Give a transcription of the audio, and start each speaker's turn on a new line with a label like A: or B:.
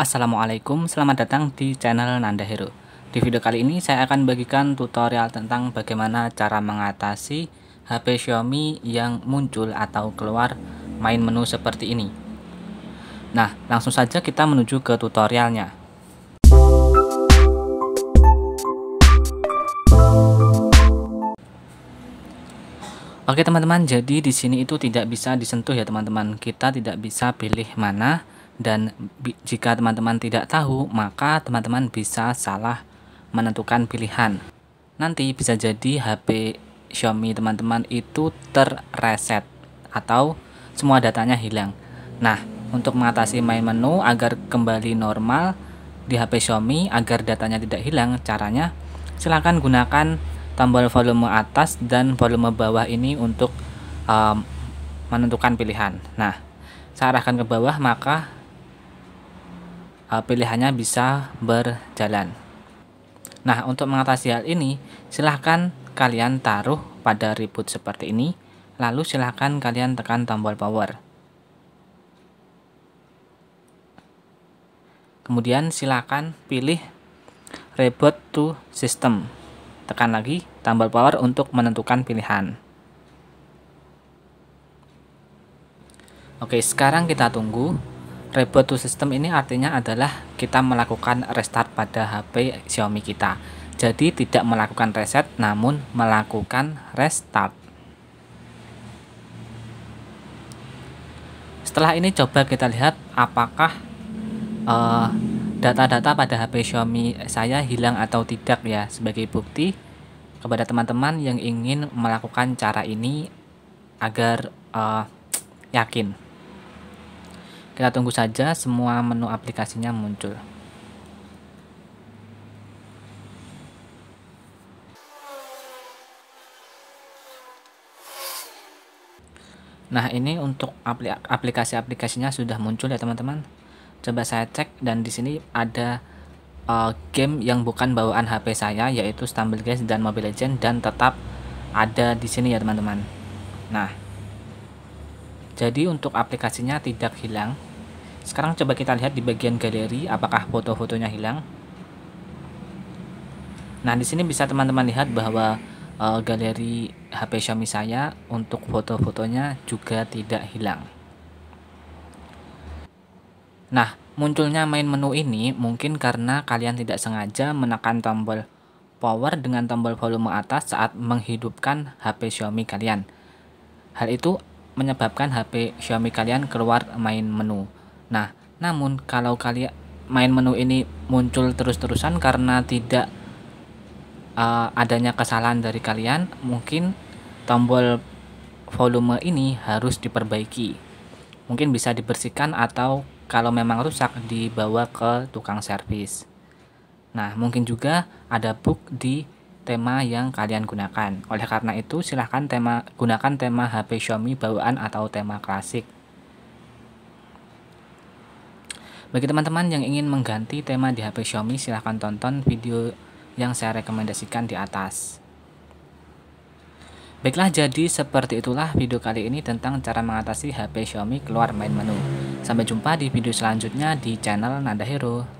A: Assalamualaikum, selamat datang di channel Nanda Hero. Di video kali ini saya akan bagikan tutorial tentang bagaimana cara mengatasi HP Xiaomi yang muncul atau keluar main menu seperti ini. Nah, langsung saja kita menuju ke tutorialnya. Oke teman-teman, jadi di sini itu tidak bisa disentuh ya teman-teman. Kita tidak bisa pilih mana dan jika teman-teman tidak tahu maka teman-teman bisa salah menentukan pilihan nanti bisa jadi HP Xiaomi teman-teman itu terreset atau semua datanya hilang nah untuk mengatasi main menu agar kembali normal di HP Xiaomi agar datanya tidak hilang caranya silahkan gunakan tombol volume atas dan volume bawah ini untuk um, menentukan pilihan. Nah, saya arahkan ke bawah maka Eh, pilihannya bisa berjalan. Nah, untuk mengatasi hal ini, silahkan kalian taruh pada reboot seperti ini, lalu silahkan kalian tekan tombol power. Kemudian silahkan pilih reboot to system. Tekan lagi tombol power untuk menentukan pilihan. Oke, sekarang kita tunggu Reboot to system ini artinya adalah kita melakukan restart pada HP Xiaomi kita. Jadi tidak melakukan reset namun melakukan restart. Setelah ini coba kita lihat apakah eh, data-data uh, pada HP Xiaomi saya hilang atau tidak ya sebagai bukti kepada teman-teman yang ingin melakukan cara ini agar uh, yakin. Kita tunggu saja semua menu aplikasinya muncul. Nah ini untuk aplikasi-aplikasinya sudah muncul ya teman-teman. Coba saya cek dan di sini ada uh, game yang bukan bawaan HP saya yaitu Stumble Guys dan Mobile Legend dan tetap ada di sini ya teman-teman. Nah, jadi untuk aplikasinya tidak hilang. Sekarang coba kita lihat di bagian galeri apakah foto-fotonya hilang. Nah, di sini bisa teman-teman lihat bahwa e, galeri HP Xiaomi saya untuk foto-fotonya juga tidak hilang. Nah, munculnya main menu ini mungkin karena kalian tidak sengaja menekan tombol power dengan tombol volume atas saat menghidupkan HP Xiaomi kalian. Hal itu menyebabkan HP Xiaomi kalian keluar main menu. Nah, namun kalau kalian main menu ini muncul terus-terusan karena tidak uh, adanya kesalahan dari kalian, mungkin tombol volume ini harus diperbaiki. Mungkin bisa dibersihkan atau kalau memang rusak dibawa ke tukang servis. Nah, mungkin juga ada bug di tema yang kalian gunakan. Oleh karena itu, silahkan tema, gunakan tema HP Xiaomi bawaan atau tema klasik. Bagi teman-teman yang ingin mengganti tema di HP Xiaomi, silahkan tonton video yang saya rekomendasikan di atas. Baiklah, jadi seperti itulah video kali ini tentang cara mengatasi HP Xiaomi keluar main menu. Sampai jumpa di video selanjutnya di channel Nanda Hero.